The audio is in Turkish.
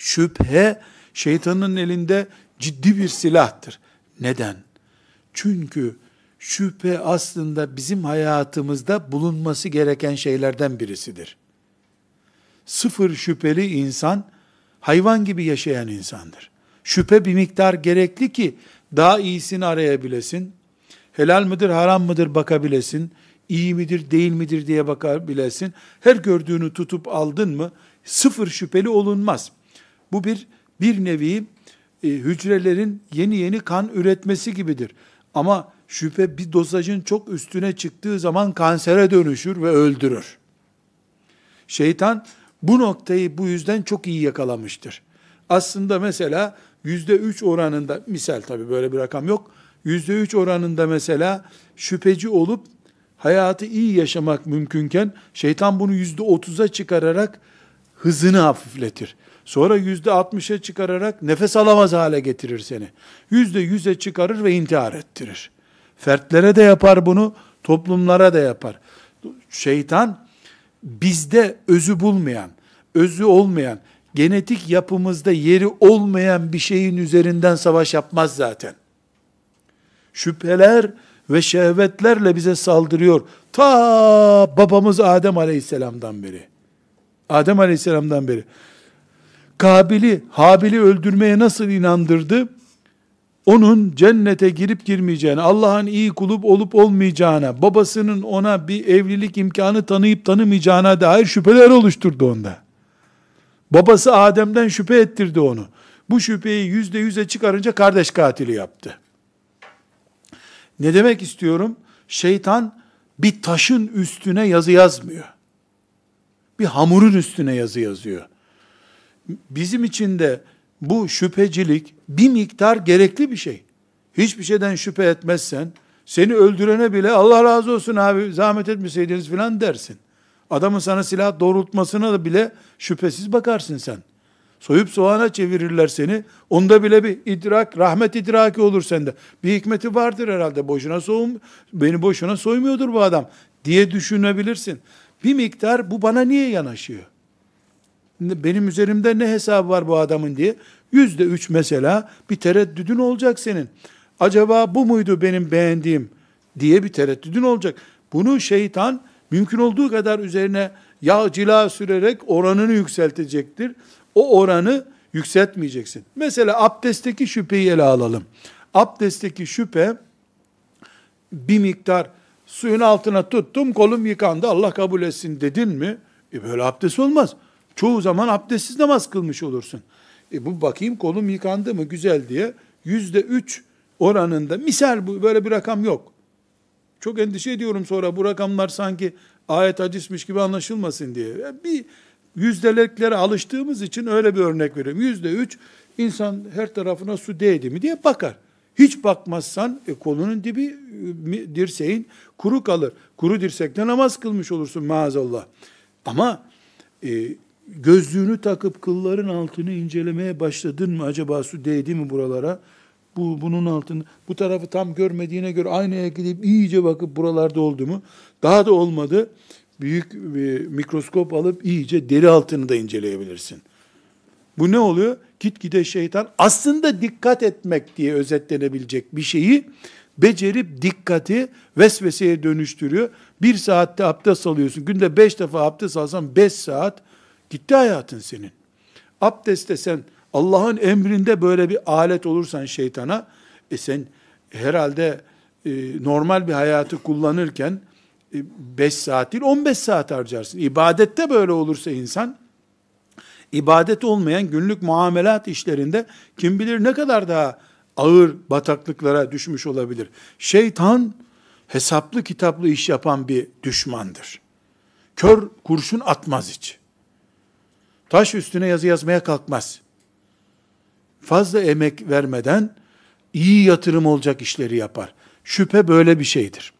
şüphe şeytanın elinde ciddi bir silahtır. Neden? Çünkü şüphe aslında bizim hayatımızda bulunması gereken şeylerden birisidir. Sıfır şüpheli insan hayvan gibi yaşayan insandır. Şüphe bir miktar gerekli ki daha iyisini arayabilesin. Helal midir, haram mıdır bakabilesin. İyi midir, değil midir diye bakabilesin. Her gördüğünü tutup aldın mı sıfır şüpheli olunmaz. Bu bir bir nevi e, hücrelerin yeni yeni kan üretmesi gibidir. Ama şüphe bir dozajın çok üstüne çıktığı zaman kansere dönüşür ve öldürür. Şeytan bu noktayı bu yüzden çok iyi yakalamıştır. Aslında mesela yüzde üç oranında, misal tabi böyle bir rakam yok, yüzde üç oranında mesela şüpheci olup hayatı iyi yaşamak mümkünken şeytan bunu yüzde otuza çıkararak hızını hafifletir. Sonra yüzde altmışa çıkararak nefes alamaz hale getirir seni. Yüzde yüze çıkarır ve intihar ettirir. Fertlere de yapar bunu, toplumlara da yapar. Şeytan bizde özü bulmayan, özü olmayan, genetik yapımızda yeri olmayan bir şeyin üzerinden savaş yapmaz zaten. Şüpheler ve şehvetlerle bize saldırıyor. Ta babamız Adem Aleyhisselam'dan beri. Adem Aleyhisselam'dan beri. Kabil'i, Habil'i öldürmeye nasıl inandırdı? Onun cennete girip girmeyeceğine, Allah'ın iyi kulup olup olmayacağına, babasının ona bir evlilik imkanı tanıyıp tanımayacağına dair şüpheler oluşturdu onda. Babası Adem'den şüphe ettirdi onu. Bu şüpheyi yüzde yüze çıkarınca kardeş katili yaptı. Ne demek istiyorum? Şeytan bir taşın üstüne yazı yazmıyor. Bir hamurun üstüne yazı yazıyor bizim için de bu şüphecilik bir miktar gerekli bir şey. Hiçbir şeyden şüphe etmezsen, seni öldürene bile Allah razı olsun abi zahmet etmeseydiniz filan dersin. Adamın sana silah doğrultmasına da bile şüphesiz bakarsın sen. Soyup soğana çevirirler seni. Onda bile bir idrak, rahmet idraki olur sende. Bir hikmeti vardır herhalde. Boşuna soğum, beni boşuna soymuyordur bu adam diye düşünebilirsin. Bir miktar bu bana niye yanaşıyor? benim üzerimde ne hesabı var bu adamın diye. Yüzde üç mesela bir tereddüdün olacak senin. Acaba bu muydu benim beğendiğim diye bir tereddüdün olacak. Bunu şeytan mümkün olduğu kadar üzerine yağ cila sürerek oranını yükseltecektir. O oranı yükseltmeyeceksin. Mesela abdestteki şüpheyi ele alalım. Abdestteki şüphe bir miktar suyun altına tuttum kolum yıkandı Allah kabul etsin dedin mi? E böyle abdest olmaz. Çoğu zaman abdestsiz namaz kılmış olursun. E bu bakayım kolum yıkandı mı güzel diye yüzde üç oranında misal bu böyle bir rakam yok. Çok endişe ediyorum sonra bu rakamlar sanki ayet hadismiş gibi anlaşılmasın diye. Yani bir yüzdeliklere alıştığımız için öyle bir örnek veriyorum. Yüzde üç insan her tarafına su değdi mi diye bakar. Hiç bakmazsan e, kolunun dibi e, dirseğin kuru kalır. Kuru dirsekte namaz kılmış olursun maazallah. Ama e, gözlüğünü takıp kılların altını incelemeye başladın mı acaba su değdi mi buralara? Bu bunun altını bu tarafı tam görmediğine göre aynaya gidip iyice bakıp buralarda oldu mu? Daha da olmadı. Büyük bir e, mikroskop alıp iyice deri altını da inceleyebilirsin. Bu ne oluyor? Gitgide şeytan aslında dikkat etmek diye özetlenebilecek bir şeyi becerip dikkati vesveseye dönüştürüyor. Bir saatte abdest alıyorsun. Günde beş defa abdest alsan beş saat Gitti hayatın senin. Abdeste sen Allah'ın emrinde böyle bir alet olursan şeytana, e sen herhalde e, normal bir hayatı kullanırken 5 saat değil 15 saat harcarsın. İbadette böyle olursa insan, ibadet olmayan günlük muamelat işlerinde kim bilir ne kadar daha ağır bataklıklara düşmüş olabilir. Şeytan hesaplı kitaplı iş yapan bir düşmandır. Kör kurşun atmaz hiç. Taş üstüne yazı yazmaya kalkmaz. Fazla emek vermeden iyi yatırım olacak işleri yapar. Şüphe böyle bir şeydir.